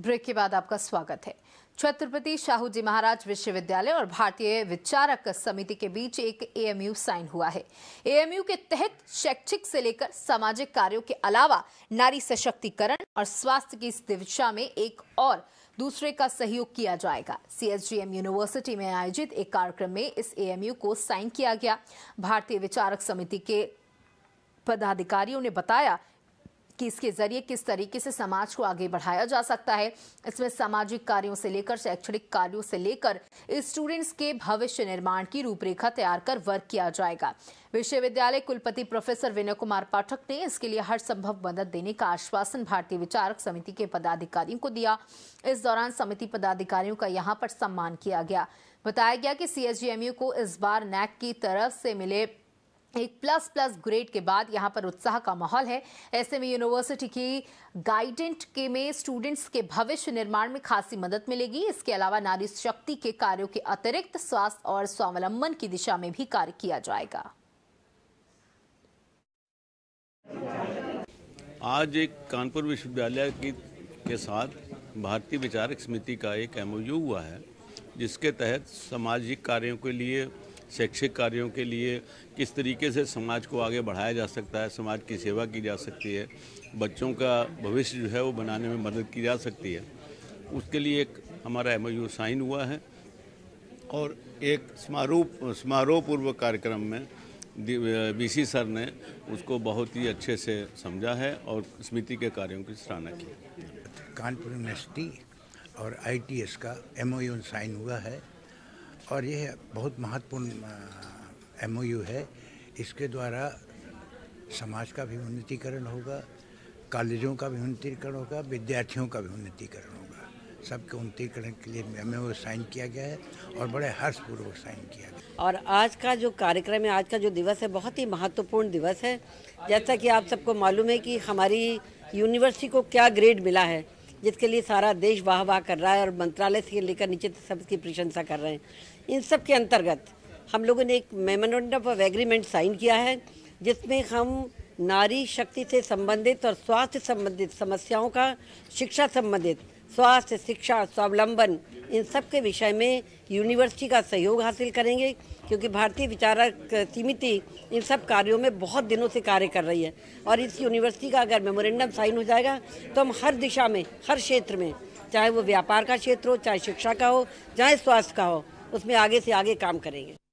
break के बाद आपका स्वागत है छत्रपति शाहू जी महाराज विश्वविद्यालय और भारतीय विचारक समिति के बीच एक एएमयू साइन हुआ है एएमयू के तहत शैक्षिक से लेकर सामाजिक कार्यों के अलावा नारी सशक्तिकरण और स्वास्थ्य की इस दिशा में एक और दूसरे का सहयोग किया जाएगा सीएसजीएम यूनिवर्सिटी में आयोजित एक कार्यक्रम में इस एएमयू को साइन किया गया भारतीय विचारक समिति के पदाधिकारियों ने बताया कि इसके जरिए किस तरीके से समाज को आगे बढ़ाया जा सकता है इसमें सामाजिक कार्यों से लेकर शैक्षणिक कार्यों से लेकर स्टूडेंट्स के भविष्य निर्माण की रूपरेखा तैयार कर वर्क किया जाएगा विश्वविद्यालय कुलपति प्रोफेसर विनय कुमार पाठक ने इसके लिए हर संभव मदद देने का आश्वासन भारतीय विचारक समिति के पदाधिकारियों को दिया इस दौरान समिति पदाधिकारियों का यहाँ पर सम्मान किया गया बताया गया कि सीएसजीएमयू को इस बार नैक की तरफ से मिले एक प्लस प्लस ग्रेड के बाद यहाँ पर उत्साह का माहौल है ऐसे में यूनिवर्सिटी की गाइडेंट के में स्टूडेंट्स के भविष्य निर्माण में खासी मदद मिलेगी इसके अलावा नारी शक्ति के कार्यों के अतिरिक्त स्वास्थ्य और स्वावलंबन की दिशा में भी कार्य किया जाएगा आज एक कानपुर विश्वविद्यालय की के साथ भारतीय विचारक समिति का एक एमओयू हुआ है जिसके तहत सामाजिक कार्यों के लिए शैक्षिक कार्यों के लिए किस तरीके से समाज को आगे बढ़ाया जा सकता है समाज की सेवा की जा सकती है बच्चों का भविष्य जो है वो बनाने में मदद की जा सकती है उसके लिए एक हमारा एम साइन हुआ है और एक समारोह समारोह पूर्व कार्यक्रम में बी सर ने उसको बहुत ही अच्छे से समझा है और समिति के कार्यों की सराहना की कानपुर यूनिवर्सिटी और आईटीएस का एमओयू साइन हुआ है और यह बहुत महत्वपूर्ण एम है इसके द्वारा समाज का भी उन्नतिकरण होगा कॉलेजों का भी उन्नतिकरण होगा विद्यार्थियों का भी उन्नतिकरण होगा सबके उन्नतिकरण के लिए एम साइन किया गया है और बड़े हर्षपूर्वक साइन किया गया और आज का जो कार्यक्रम है आज का जो दिवस है बहुत ही महत्वपूर्ण दिवस है जैसा कि आप सबको मालूम है कि हमारी यूनिवर्सिटी को क्या ग्रेड मिला है जिसके लिए सारा देश वाह वाह कर रहा है और मंत्रालय से लेकर नीचे सबकी सब प्रशंसा कर रहे हैं इन सब के अंतर्गत हम लोगों ने एक मेमोरेंडम ऑफ एग्रीमेंट साइन किया है जिसमें हम नारी शक्ति से संबंधित और स्वास्थ्य संबंधित समस्याओं का शिक्षा संबंधित स्वास्थ्य शिक्षा स्वावलंबन इन सब के विषय में यूनिवर्सिटी का सहयोग हासिल करेंगे क्योंकि भारतीय विचारक समिति इन सब कार्यों में बहुत दिनों से कार्य कर रही है और इस यूनिवर्सिटी का अगर मेमोरेंडम साइन हो जाएगा तो हम हर दिशा में हर क्षेत्र में चाहे वो व्यापार का क्षेत्र हो चाहे शिक्षा का हो चाहे स्वास्थ्य का हो उसमें आगे से आगे काम करेंगे